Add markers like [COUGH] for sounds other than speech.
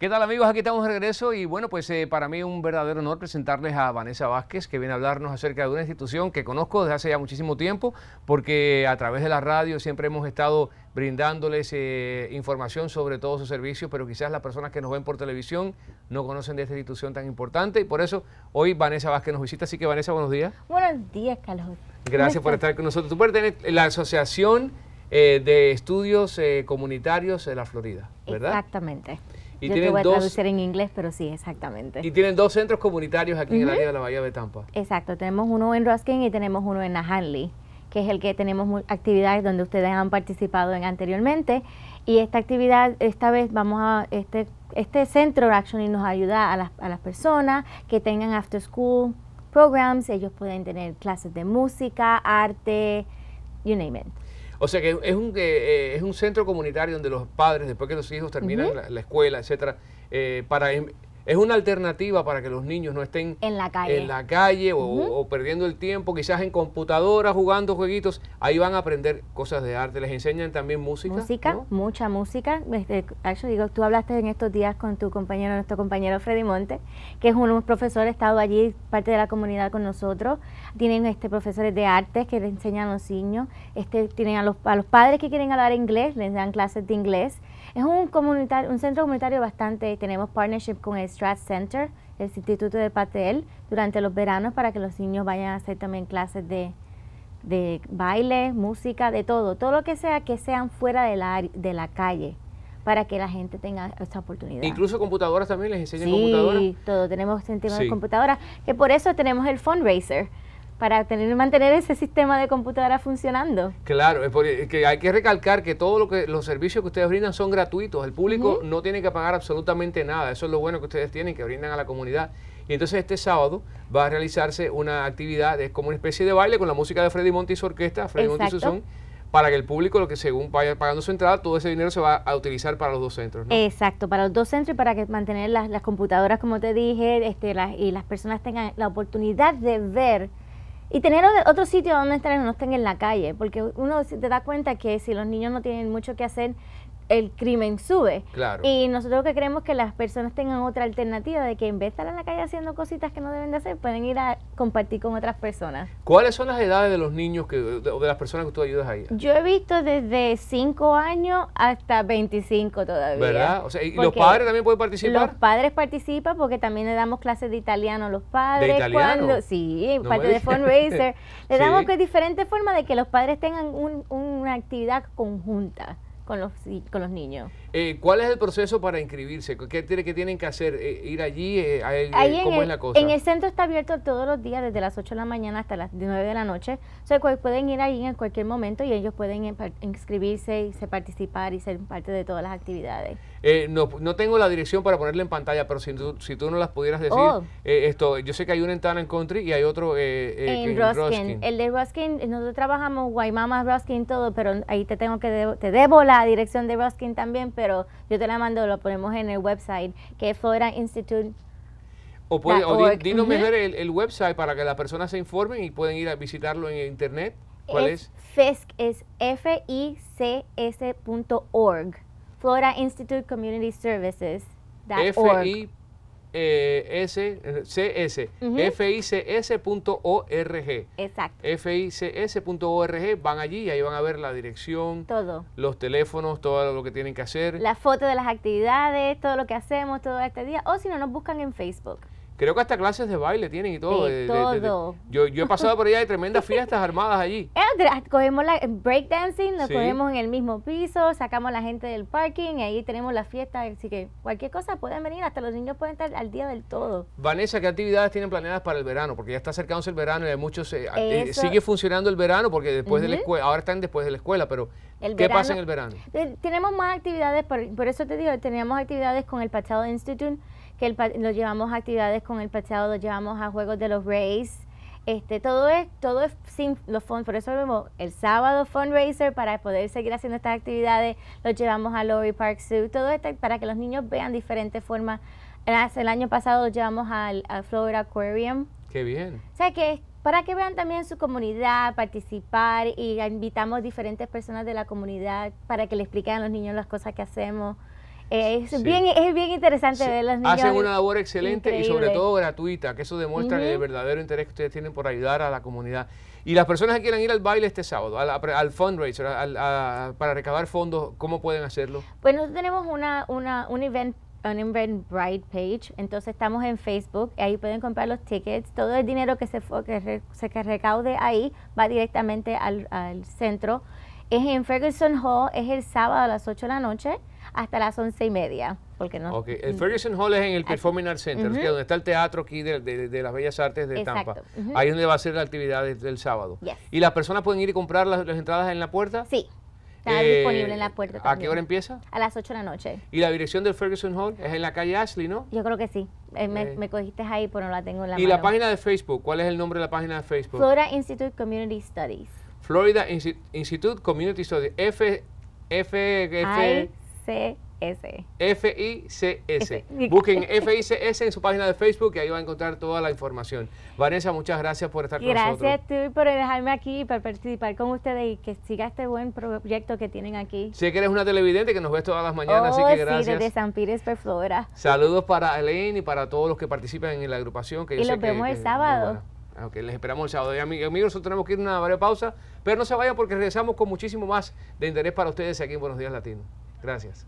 ¿Qué tal amigos? Aquí estamos de regreso y bueno, pues eh, para mí es un verdadero honor presentarles a Vanessa Vázquez que viene a hablarnos acerca de una institución que conozco desde hace ya muchísimo tiempo porque a través de la radio siempre hemos estado brindándoles eh, información sobre todos sus servicios, pero quizás las personas que nos ven por televisión no conocen de esta institución tan importante y por eso hoy Vanessa Vázquez nos visita. Así que Vanessa, buenos días. Buenos días, Carlos. Gracias por estar con nosotros. Tú perteneces a eh, la asociación de estudios comunitarios de la Florida, ¿verdad? Exactamente. Y Yo tienen voy a dos, traducir en inglés, pero sí, exactamente. Y tienen dos centros comunitarios aquí en el área de la Bahía de Tampa. Exacto, tenemos uno en Ruskin y tenemos uno en Nahanli, que es el que tenemos actividades donde ustedes han participado en anteriormente. Y esta actividad, esta vez vamos a, este, este centro y nos ayuda a las, a las personas que tengan after school programs, ellos pueden tener clases de música, arte, you name it. O sea que es un, eh, eh, es un centro comunitario donde los padres, después que los hijos terminan la, escuela, etcétera, eh, para em, es una alternativa para que los niños no estén en la calle, o, perdiendo el tiempo, quizás en computadora, jugando jueguitos. Ahí van a aprender cosas de arte. Les enseñan también música. Música, mucha música. Este, yo digo, tú hablaste en estos días con tu compañero, nuestro compañero Freddy Monte, que es un profesor, ha estado allí, parte de la comunidad con nosotros. Tienen este, profesores de artes que les enseñan a los niños. Este, tienen a los, a los padres que quieren hablar inglés, les dan clases de inglés. Es un, comunitario, un centro comunitario bastante, tenemos partnership con el Strat Center, el Instituto de Patel, durante los veranos para que los niños vayan a hacer también clases de, de baile, música, de todo, todo lo que sea que sean fuera de la, de la calle para que la gente tenga esta oportunidad. Incluso computadoras también les enseñan computadoras. Sí, todo, tenemos sentimos este de computadoras, que por eso tenemos el fundraiser, para tener, mantener ese sistema de computadora funcionando. Claro, hay que recalcar que todos lo que, los servicios que ustedes brindan son gratuitos, el público no tiene que pagar absolutamente nada, eso es lo bueno que ustedes tienen, que brindan a la comunidad. Y entonces este sábado va a realizarse una actividad, es como una especie de baile con la música de Freddy Monti y su orquesta, Freddy Monti y su para que el público, lo que según vaya pagando su entrada, todo ese dinero se va a utilizar para los dos centros. Exacto, para los dos centros y para que mantener las, las computadoras, como te dije, este, y las personas tengan la oportunidad de ver y tener otro sitio donde estar, no estén en la calle, porque uno te da cuenta que si los niños no tienen mucho que hacer, el crimen sube. Y nosotros lo que creemos que las personas tengan otra alternativa de que en vez de estar en la calle haciendo cositas que no deben de hacer, pueden ir a compartir con otras personas. ¿Cuáles son las edades de los niños que, o de las personas que tú ayudas ahí? Yo he visto desde 5 años hasta 25 todavía. ¿Verdad? ¿Y los padres también pueden participar? Los padres participan porque también le damos clases de italiano a los padres. ¿De sí, parte de fundraiser. [LAUGHS] Le damos que diferentes formas de que los padres tengan una actividad conjunta con los, con los niños. Eh, ¿Cuál es el proceso para inscribirse? ¿Qué, tiene, tienen que hacer? Eh, ¿Ir allí? Eh, ¿Cómo es la cosa? En el centro está abierto todos los días, desde las 8 de la mañana hasta las 9 de la noche. O sea, pueden ir allí en cualquier momento y ellos pueden inscribirse y se participar y ser parte de todas las actividades. No, no, tengo la dirección para ponerla en pantalla, pero si tú, si tú no las pudieras decir, oh. esto, yo sé que hay una en Tana Country y hay otro en, Ruskin. El de Ruskin, nosotros trabajamos Guaymama, Ruskin, todo, pero ahí te tengo que, debo, te debo la dirección de Ruskin también, pero pero yo te la mando, lo ponemos en el website, que es Florida Institute. O, puede, di, dinos el, website para que las personas se informen y pueden ir a visitarlo en internet. ¿Cuál es? es? FISC es F-I-C-S.org. Florida Institute Community Services eh, S, CS, fics.org. Exacto. fics.org, van allí y ahí van a ver la dirección, todo. los teléfonos, todo lo que tienen que hacer. La foto de las actividades, todo lo que hacemos, todo este día. O si no, nos buscan en Facebook. Creo que hasta clases de baile tienen y todo. Yo, he pasado por allá de tremendas fiestas armadas allí. [LAUGHS] Eh, cogemos la breakdancing, nos cogemos en el mismo piso, sacamos la gente del parking, y ahí tenemos la fiesta. Así que cualquier cosa pueden venir, hasta los niños pueden estar al día del todo. Vanessa, ¿qué actividades tienen planeadas para el verano? Porque ya está acercándose el verano y hay muchos. Eh, eh, sigue funcionando el verano porque después de la escuela, ahora están después de la escuela, pero ¿Qué pasa en el verano? tenemos más actividades, por, eso te digo, teníamos actividades con el Pachado Institute, que lo llevamos a actividades con el pateado, lo llevamos a juegos de los Rays. Este, todo es, todo es sin los fondos, por eso vemos el sábado fundraiser para poder seguir haciendo estas actividades, los llevamos a Lori Park Zoo, todo esto para que los niños vean diferentes formas. El, año pasado lo llevamos al, Florida Aquarium. Qué bien. O sea que para que vean también su comunidad, participar y invitamos diferentes personas de la comunidad para que le expliquen a los niños las cosas que hacemos es, bien, es bien interesante ver las niñas. Hacen una labor excelente y sobre todo gratuita, que eso demuestra el verdadero interés que ustedes tienen por ayudar a la comunidad. Y las personas que quieran ir al baile este sábado, al, al fundraiser, para recabar fondos, ¿cómo pueden hacerlo? Pues nosotros tenemos una, una, un event Bride page, entonces estamos en Facebook, ahí pueden comprar los tickets, todo el dinero que se, que se que recaude ahí va directamente al, al centro. Es en Ferguson Hall, es el sábado a las 8 de la noche hasta las once y media. Porque no. Okay. El mm. Ferguson Hall es en el ah, Performing Arts Center, que donde está el teatro aquí de, las Bellas Artes de Tampa. Ahí es donde va a ser la actividad del sábado. ¿Y las personas pueden ir y comprar las, entradas en la puerta? Sí. Está eh, disponible en la puerta. También. ¿A qué hora empieza? A las 8 de la noche. ¿Y la dirección del Ferguson Hall es en la calle Ashley, no? Yo creo que sí. Eh, eh. me, cogiste ahí, pero no la tengo en la ¿Y la página de Facebook? ¿Cuál es el nombre de la página de Facebook? Florida Institute Community Studies. Florida Institute Community Studies. F, F, F, F F-I-C-S Busquen FICS en su página de Facebook y ahí va a encontrar toda la información. Vanessa, muchas gracias por estar gracias con nosotros. Gracias a por dejarme aquí, por participar con ustedes y que siga este buen proyecto que tienen aquí. Sé que eres una televidente que nos ves todas las mañanas, así oh, que gracias. Sí, desde San Pires por pues, Flora. Saludos para Elaine y para todos los que participan en la agrupación. Que y los vemos el sábado. Ah, ok, les esperamos el sábado. amigos, nosotros tenemos que ir a una breve pausa, pero no se vayan porque regresamos con muchísimo más de interés para ustedes aquí en Buenos Días Latinos. Gracias.